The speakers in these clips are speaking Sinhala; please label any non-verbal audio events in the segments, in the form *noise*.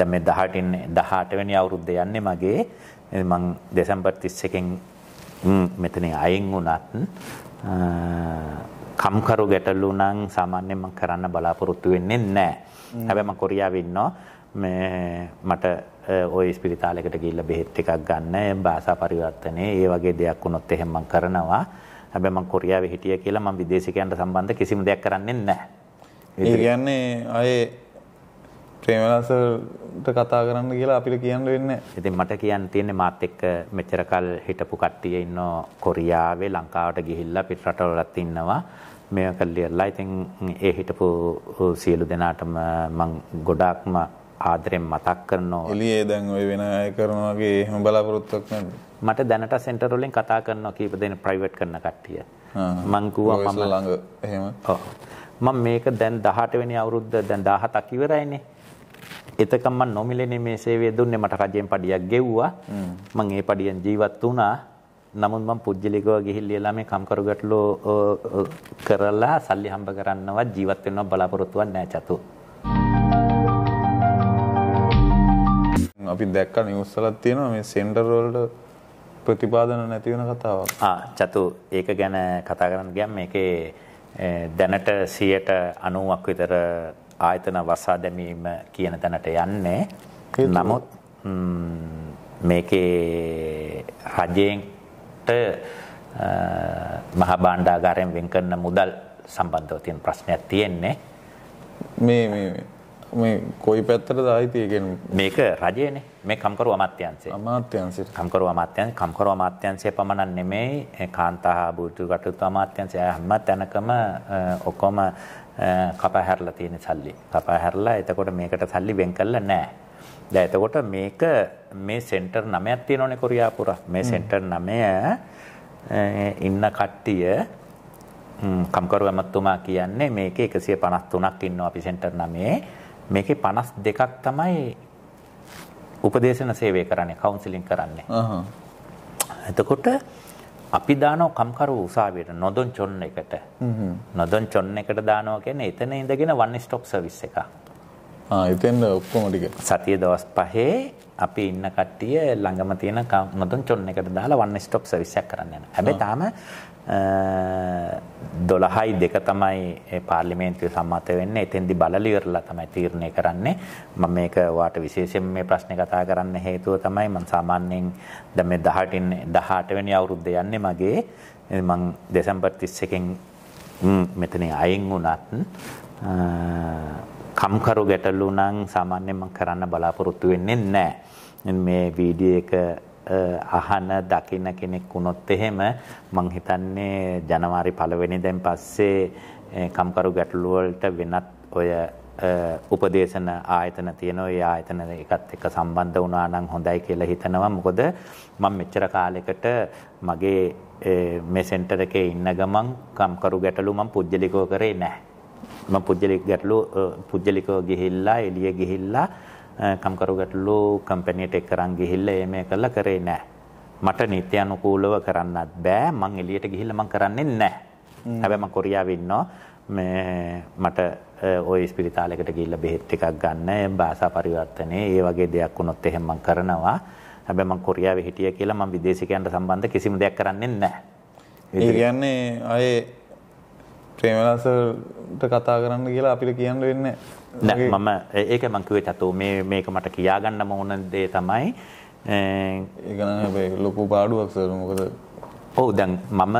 දැන් මේ 18 ඉන්නේ 18 වෙනි අවුරුද්ද යන්නේ මගේ මම දෙසැම්බර් 31 කින් මෙතන අයින් වුණත් කම්කරු ගැටලු නම් සාමාන්‍යයෙන් මම කරන්න බලාපොරොත්තු වෙන්නේ නැහැ. හැබැයි මම කොරියාවේ ඉන්නවා. මේ මට ওই ස්පිරිතාලයකට ගිහිල්ලා බෙහෙත් එකක් ගන්න, භාෂා පරිවර්තනේ, ඒ වගේ දෙයක් වුණොත් එහෙම මම කරනවා. හැබැයි මම කොරියාවේ හිටිය කියලා මම විදේශිකයන්ට සම්බන්ධ කිසිම දෙයක් කරන්නේ නැහැ. ඒ කියන්නේ අය ප්‍රේමලසට කතා කරන්න කියලා අපිට කියන්න වෙන්න. ඉතින් මට කියන්න තියෙන්නේ මාත් එක්ක මෙච්චර කල් හිටපු කට්ටිය ඉන්නෝ කොරියාවේ ලංකාවට ගිහිල්ලා පිට රටවලත් ඉන්නවා. මේක කල්ලියලා ඉතින් ඒ හිටපු සියලු දෙනාටම මං ගොඩාක්ම ආදරෙන් මතක් කරනවා. එළියේ දැන් ওই වෙන අය කරනවා වගේ එහෙම බලාපොරොත්තුවක් නැද්ද? මට දැනට සෙන්ටර් වලින් කතා කරනවා කීප දෙනෙක් ප්‍රයිවට් කරන කට්ටිය. මං කිව්වා මම ළඟ එහෙම. ඔව්. මම මේක දැන් 18 වෙනි අවුරුද්ද දැන් 17ක් ඉවරයිනේ. එතකම් මම නොමිලේනේ මේ සේවය දුන්නේ මට රජයෙන් පඩියක් ගෙව්වා. මම ඒ පඩියෙන් ජීවත් වුණා. නමුත් මම පුජ්‍යලිකව ගිහිල්ලා මේ කම්කරු ගැටලෝ කරලා සල්ලි හම්බ කරන්නවත් ජීවත් වෙන්නවත් බලාපොරොත්තුවක් නැහැ චතු. අපි දැක්ක නිවුස් වලත් තියෙනවා මේ සෙන්ටර් වලට ප්‍රතිපාදන නැති වෙන කතාවක්. ආ චතු ඒක ගැන කතා කරන්න ගියම් මේකේ දැනට 90%ක් විතර ආයතන වසා දැමීම කියන තැනට යන්නේ. නමුත් මේකේ රජයෙන්ට මහා භාණ්ඩාගාරයෙන් වෙන් කරන මුදල් සම්බන්ධව තියෙන ප්‍රශ්නයක් තියෙන්නේ. මේ මේ මේ කොයි පැත්තට දායිතියගෙන් මේක රජයනේ මේ කම්කරුව අමාත්‍යන්සේ අමාත්‍යන්සේ කම්කරුව අමාත්‍යන් කම්කරුව අමාත්‍යන්සේ පමණක් නෙමෙයි කාන්තා හා බුදු කටයුතු අමාත්‍යන්සේ හැම තැනකම ඔක්කොම කපා හැරලා තියෙන සල්ලි කපා හැරලා එතකොට මේකට සල්ලි වෙන් කළා නෑ දැන් එතකොට මේක මේ සෙන්ටර් 9ක් තියෙනවනේ කොරියා පුරා මේ සෙන්ටර් 9 ඉන්න කට්ටිය කම්කරුව අමාත්‍යතුමා කියන්නේ මේකේ 153ක් ඉන්නවා අපි සෙන්ටර් 9 මේකේ 52ක් තමයි උපදේශන සේවය කරන්නේ කවුන්සිලින් කරන්නේ. එතකොට අපි දානවා කම්කරු උසාවියට නොදොන් චොන් එකට. නොදොන් චොන් එකට දානවා කියන්නේ එතන ඉඳගෙන one stop service එකක්. එතෙන්ද ඔක්කොම ටික සතිය දවස් පහේ අපි ඉන්න කට්ටිය ළඟම තියෙන මුතුන් චොන් එකට දාලා වන් ස්ටොප් සර්විස් එකක් කරන්න යනවා. හැබැයි තාම 12යි දෙක තමයි පාර්ලිමේන්තුවේ සම්මත වෙන්නේ. එතෙන්දි බලලා ඉවරලා තමයි තීරණය කරන්නේ. මම මේක ඔයාට විශේෂයෙන් මේ ප්‍රශ්නේ කතා කරන්න හේතුව තමයි මම සාමාන්‍යයෙන් දැන් මේ 18 18 වෙනි අවුරුද්ද යන්නේ මගේ මම දෙසැම්බර් 31 මෙතන අයින් වුණත් කම්කරු ගැටලු නම් සාමාන්‍යයෙන් මම කරන්න බලාපොරොත්තු වෙන්නේ නැහැ. මේ වීඩියෝ එක අහන දකින කෙනෙක් වුණොත් එහෙම මං හිතන්නේ ජනවාරි පළවෙනිදෙන් පස්සේ කම්කරු ගැටලු වලට වෙනත් ඔය උපදේශන ආයතන තියෙනවා ඒ ආයතන එකත් එක්ක සම්බන්ධ වුණා නම් හොඳයි කියලා හිතනවා මොකද මම මෙච්චර කාලයකට මගේ මේ සෙන්ටර් එකේ ඉන්න ගමන් කම්කරු ගැටලු මම පුජ්‍යලිකව කරේ නැහැ මම පුජ්‍යලික ගැටලු පුජ්‍යලිකව ගිහිල්ලා එළිය ගිහිල්ලා කම්කරු ගැටලු කම්පැනිට එක්ක රන් ගිහිල්ලා එමේ කළා කරේ නැහැ. මට නීත්‍ය අනුකූලව කරන්නත් බෑ. මං එළියට ගිහිල්ලා මං කරන්නේ නැහැ. හැබැයි මං කොරියාවේ ඉන්නවා. මේ මට ওই ස්පිරිතාලයකට ගිහිල්ලා බෙහෙත් එකක් ගන්න, භාෂා පරිවර්තනේ, ඒ වගේ දෙයක් වුණොත් එහෙම මං කරනවා. හැබැයි මං කොරියාවේ හිටිය කියලා මං විදේශිකයන්ට සම්බන්ධ කිසිම දෙයක් කරන්නේ නැහැ. ඒ කියන්නේ අය ප්‍රේමලසට කතා කරන්න කියලා අපිට කියන්න වෙන්නේ නෑ මම ඒක මං කිව්වේ තතෝ මේ මේක මට කියාගන්නම ඕන දේ තමයි ඒක ලොකු පාඩුවක් සර් මොකද ඔව් දැන් මම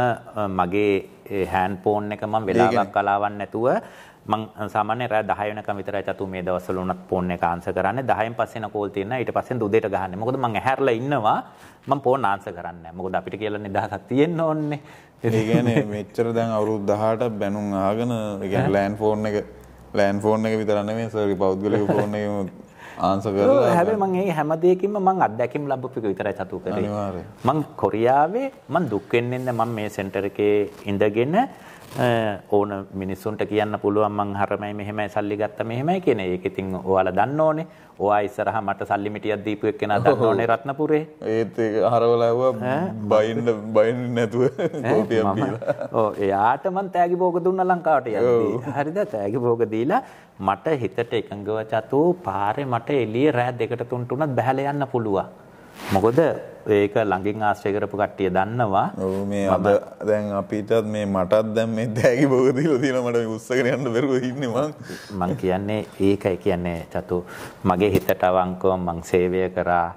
මගේ හෑන්ඩ් ෆෝන් එක මම වෙලාවක් කලාවක් නැතුව මං සාමාන්‍ය රෑ 10 වෙනකම් විතරයි චතු මේ දවස්වල උනත් ෆෝන් එක ආන්සර් කරන්නේ 10න් පස්සේ න කෝල් තියෙනවා ඊට පස්සේ උදේට ගහන්නේ මොකද මං ඇහැරලා ඉන්නවා මං ෆෝන් ආන්සර් කරන්නේ නැහැ මොකද අපිට කියලා නිදහසක් තියෙන්න ඕනේ ඒ කියන්නේ මෙච්චර දැන් අවුරුදු 18ට බැනුම් අහගෙන ඒ කියන්නේ ලෑන්ඩ් ෆෝන් එක ලෑන්ඩ් ෆෝන් එක විතර නෙමෙයි සරි පෞද්ගලික ෆෝන් එකේ හැබ මගේ හැමදයකින්ම මං අදැකින් ලබපික විතරයි චතු කරේ මං කොරියාවේ මං දුක්කෙන්න්නේද මං මේ සෙන්ටරකේ ඉඳගෙන ඕන මිනිස්සුන්ට කියන්න පුළුවන් මං හරමයි මෙහෙමයි සල්ලි ගත්ත මෙහෙමයි කියන එක. ඉතින් ඔයාලා දන්න ඕනේ. ඔයා ඉස්සරහා මට සල්ලි මිටියක් දීපු එක්කෙනා දන්න ඕනේ රත්නපුරේ. ඒත් ඒක හරවලා ඇව්වා බයින්න බයින්නේ නැතුව කෝපියක් කියලා. ඔව් එයාට මං තෑගි භෝග දුන්නා ලංකාවට යද්දී. හරිද? තෑගි භෝග දීලා මට හිතට එකඟව චතෝ පාරේ මට එළිය රෑ දෙකට තුන් තුනක් බහැලා යන්න පුළුවන්. මොකද ඒක ළඟින් ආශ්‍රය කරපු කට්ටිය දන්නවා. ඔව් මේ අද දැන් අපිටත් මේ මටත් දැන් මේ දැගි බෝග දීලා තියෙනවා මට මේ උස්සගෙන යන්න බැරුව ඉන්නේ මං. මං කියන්නේ ඒකයි කියන්නේ චතු මගේ හිතට අවංකව මං සේවය කරා.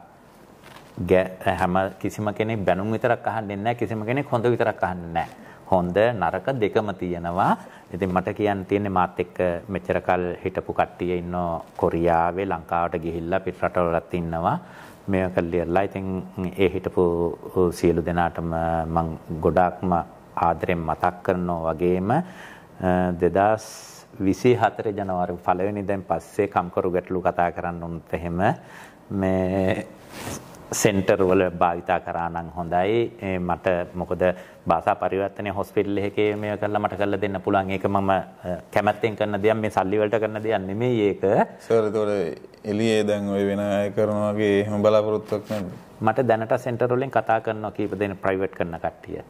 හැම කිසිම කෙනෙක් බැනුම් විතරක් අහන්නේ නැහැ කිසිම කෙනෙක් හොඳ විතරක් අහන්නේ නැහැ. හොඳ නරක දෙකම තියෙනවා. ඉතින් මට කියන්න තියෙන්නේ මාත් එක්ක මෙච්චර කල් හිටපු කට්ටිය ඉන්නෝ කොරියාවේ ලංකාවට ගිහිල්ලා පිට රටවලත් ඉන්නවා. මේක ලියලා ඉතින් ඒ හිටපු සියලු දෙනාටම මම ගොඩාක්ම ආදරෙන් මතක් කරනවා වගේම 2024 ජනවාරි පළවෙනිදෙන් පස්සේ කම්කරු ගැටලු කතා කරන්න උනත් එහෙම මේ සෙන්ටර් වල භාවිතා කරා නම් හොඳයි. මට මොකද භාෂා පරිවර්තනය හොස්පිටල් එකේ මේක කරලා මට කරලා දෙන්න පුළුවන්. ඒක මම කැමැත්තෙන් කරන දෙයක්. මේ සල්ලි වලට කරන දෙයක් නෙමෙයි ඒක. සර් ඒතකොට එළියේ දැන් ওই වෙන අය කරන වගේ එහෙම බලාපොරොත්තුවක් නැද්ද? මට දැනට සෙන්ටර් වලින් කතා කරනවා කීප දෙනෙක් ප්‍රයිවට් කරන කට්ටිය.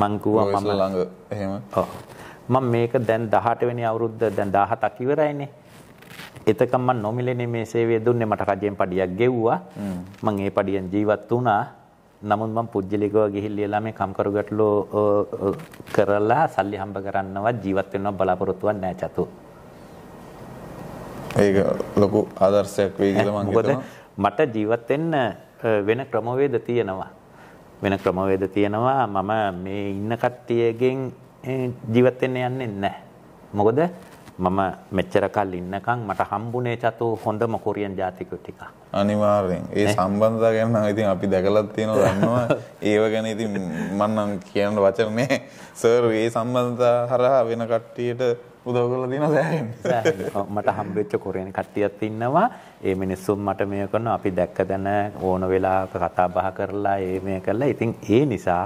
මං කිව්වා මම ළඟ එහෙම. ඔව්. මම මේක දැන් 18 වෙනි අවුරුද්ද දැන් 17ක් ඉවරයිනේ. එතකම් මම නොමිලේනේ මේ සේවය දුන්නේ මට රජයෙන් පඩියක් ගෙව්වා. මම ඒ පඩියෙන් ජීවත් වුණා. නමුත් මම පුජ්‍යලිකව ගිහිල්ලා මේ කම්කරු ගැටලෝ කරලා සල්ලි හම්බ කරන්නවත් ජීවත් වෙන්නවත් බලාපොරොත්තුවක් නැහැ චතු. ඒක ලොකු ආදර්ශයක් වෙයි කියලා මම හිතනවා. මට ජීවත් වෙන්න වෙන ක්‍රමවේද තියෙනවා. වෙන ක්‍රමවේද තියෙනවා. මම මේ ඉන්න කට්ටියගෙන් ජීවත් වෙන්න යන්නේ නැහැ. මොකද මම මෙච්චර කල් ඉන්නකම් මට හම්බුනේ චතු හොඳම කොරියන් ජාතික ටික. අනිවාර්යෙන්. ඒ සම්බන්ධතාව ගැන නම් ඉතින් අපි දැකලා තියෙනවා දන්නවා. ඒව ගැන ඉතින් මම නම් කියන්න වචන නෑ. සර් මේ සම්බන්ධතාව හරහා වෙන කට්ටියට උදව් කරලා තියෙනවා සෑහෙන්න. මට හම්බෙච්ච කොරියන් කට්ටියක් ඉන්නවා. ඒ මිනිස්සුන් මට මේ කරනවා. අපි දැක්ක දැන ඕන වෙලාවක කතා බහ කරලා ඒ මේ කරලා. ඉතින් ඒ නිසා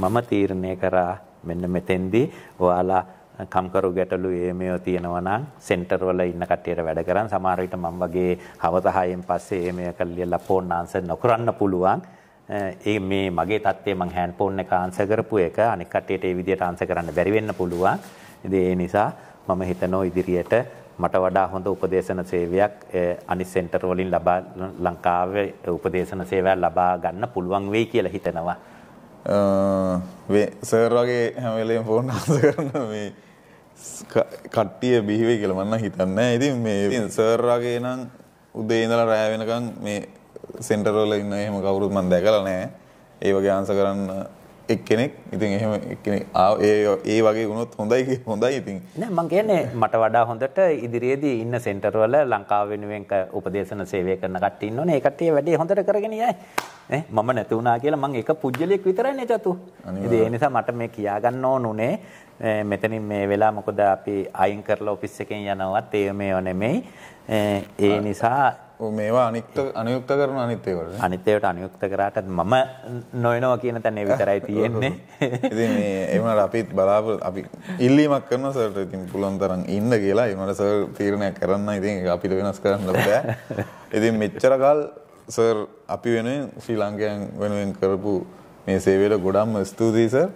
මම තීරණය කරා මෙන්න මෙතෙන්දී ඔයාලා කම්කරු ගැටලු මේව තියෙනවා නම් සෙන්ටර් වල ඉන්න කට්ටියට වැඩ කරන් සමහර විට මම වගේ හවස 6න් පස්සේ මේව කල්ලියලා ෆෝන් ආන්සර් නොකරන්න පුළුවන්. ඒ මේ මගේ தත්ත්වය මං හෑන්ඩ් ෆෝන් එක ආන්සර් කරපු එක අනික කට්ටියට ඒ විදිහට ආන්සර් කරන්න බැරි වෙන්න පුළුවන්. ඉතින් ඒ නිසා මම හිතනවා ඉදිරියට මට වඩා හොඳ උපදේශන සේවයක් අනිත් සෙන්ටර් වලින් ලබා ලංකාවේ උපදේශන සේවයක් ලබා ගන්න පුළුවන් වෙයි කියලා හිතනවා. අ සර් වගේ හැම වෙලෙම ෆෝන් ආස කරන මේ කට්ටිය බිහිවේ කියල මන්න හිතන්න ඇති මේ සර්රගේ නම් උදේ ඉඳලා රෑවෙනකං මේ සෙන්ටරෝල ඉන්න එහෙම කවුරුත් මන් දැකල නෑ ඒවගේ ආන්ස කරන්න එක්කෙනෙක් ඉතින් එහෙම ඒ වගේ වුණොත් හොඳයි හොඳයි ඉතින් මං කියන්නේ මට වඩා හොඳට ඉදිරියේදී ඉන්න සෙන්ටර් වල ලංකාව වෙනුවෙන් උපදේශන ಸೇවය කරන කට්ටිය ඉන්නෝනේ ඒ කට්ටිය වැඩේ හොඳට කරගෙන යයි නේ මම නැති වුණා කියලා මං එක පුජ්‍යලයක් විතරයි නේ චතු ඉතින් ඒ නිසා මට මේ කියා ගන්න ඕනුනේ මෙතනින් මේ වෙලා මොකද අපි අයින් කරලා ඔෆිස් එකෙන් යනවත් ඒ මේව නෙමෙයි ඒ නිසා මේවා අනික්ත අනයුක්ත කරන අනිත්තේවට අනිතේවට අනයුක්ත කරාටත් මම නොයනවා කියන තැන්නේ විතරයි *laughs* තියෙන්නේ එමට අපිත් බලාප අපි ඉල්ලීමක් කරන සට ඉතින් පුළොන් තරන් ඉන්න කියලා එමට සර් තීරණයක් කරන්න ඉතින් අපිට වෙනස් කරන්න බෑ *laughs* ඉතින් මෙච්චරකල් සර් අපි වෙන ශ්‍රී ලංකයන් වෙනුවෙන් කරපු මේ සේවයට ගොඩම්ම ස්තුතියි සර්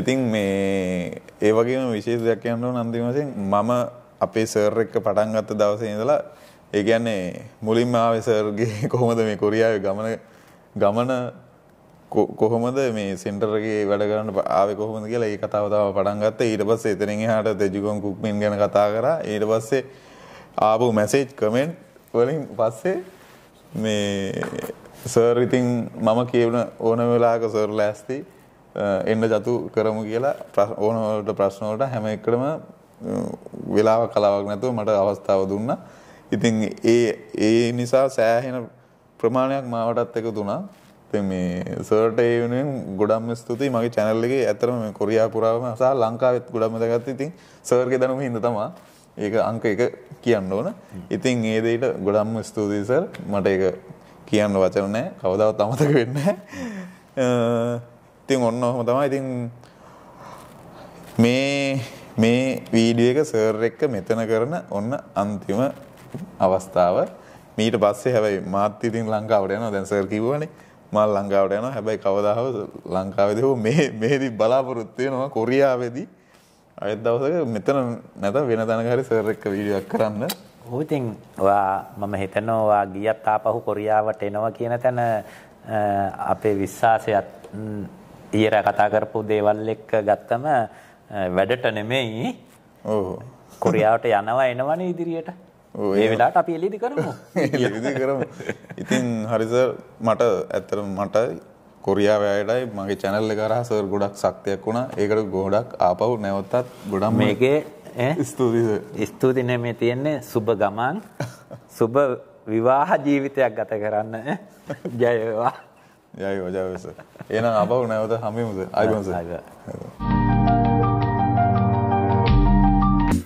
ඉතින් මේ ඒ වගේම විශේෂ දෙයක් යන්න ඕන අන්තිම වශයෙන් මම අපේ සර් එක්ක පටන් ගත්ත දවසේ ඉඳලා ඒ කියන්නේ මුලින්ම ආවේ සර්ගේ *laughs* කොහොමද මේ කොරියාවේ ගමන ගමන කොහොමද මේ සෙන්ටර් එකේ වැඩ කරන්න ආවේ කොහොමද කියලා ඒ කතාව තමයි පටන් ගත්තේ ඊට පස්සේ එතනින් එහාට තෙජුගොන් කුක්මින් ගැන කතා කරා ඊට පස්සේ ආපු මැසේජ් කමෙන්ට් වලින් පස්සේ මේ සර් ඉතින් මම කියවන ඕන වෙලාවක සර් ලෑස්ති එන්න ජතු කරමු කියලා ඕන වලට ප්‍රශ්න වලට හැම එකකම වෙලාව කලාවක් නැතුව මට අවස්ථාව දුන්නා ඉතින් ඒ ඒ නිසා සෑහෙන ප්‍රමාණයක් මාවටත් එක දුනා. ඉතින් මේ සර්ට ඒ වෙනුවෙන් ගොඩක්ම ස්තුතියි මගේ channel එකේ ඇත්තටම මේ කොරියා පුරාම සහ ලංකාවෙත් ගොඩක්ම දැගත්තා. ඉතින් සර්ගේ දැනුම හින්දා තමයි ඒක අංක එක කියන්න ඕන. ඉතින් ඒ දෙයට ගොඩක්ම ස්තුතියි සර්. මට ඒක කියන්න වචන නැහැ. කවදාවත් අමතක වෙන්නේ නැහැ. ඉතින් ඔන්න ඔහම තමයි. ඉතින් මේ මේ වීඩියෝ එක සර් එක්ක මෙතන කරන ඔන්න අන්තිම අවස්ථාව මීට පස්සේ හැබැයි මාත් ඉතින් ලංකාවට යනවා දැන් සර් කිව්වනේ මම ලංකාවට යනවා හැබැයි කවදාහො ලංකාවේදී හෝ මේ *laughs* මේදී බලාපොරොත්තු වෙනවා කොරියාවේදී අයත් දවසක මෙතන නැත වෙන තැනක හරි සර් එක්ක වීඩියෝ එකක් කරන්න ඔව් ඉතින් ඔයා මම හිතනවා ඔයා ගියත් ආපහු කොරියාවට එනවා කියන තැන අපේ විශ්වාසයත් ඊයර කතා කරපු දේවල් එක්ක ගත්තම වැඩට නෙමෙයි ඔව් කොරියාවට යනවා එනවනේ ඉදිරියට ඒ වෙලාට අපි එලිදි කරමු *laughs* එලිදි කරමු ඉතින් හරිස මට ඇත්තට මට කොරියාව ඇයටයි මගේ channel එක කරා සර් ගොඩක් ශක්තියක් වුණා ඒකට ගොඩක් ආපහු නැවතත් ගොඩක් මේකේ ස්තුතියි ස්තුති නේ මේ තියෙන්නේ සුබ ගමන් සුබ විවාහ ජීවිතයක් ගත කරන්න ජය *laughs* වේවා ජය වේවා ජය වේවා එහෙනම් ආපහු නැවත හමුවෙමුද ආයිබෝන් සර්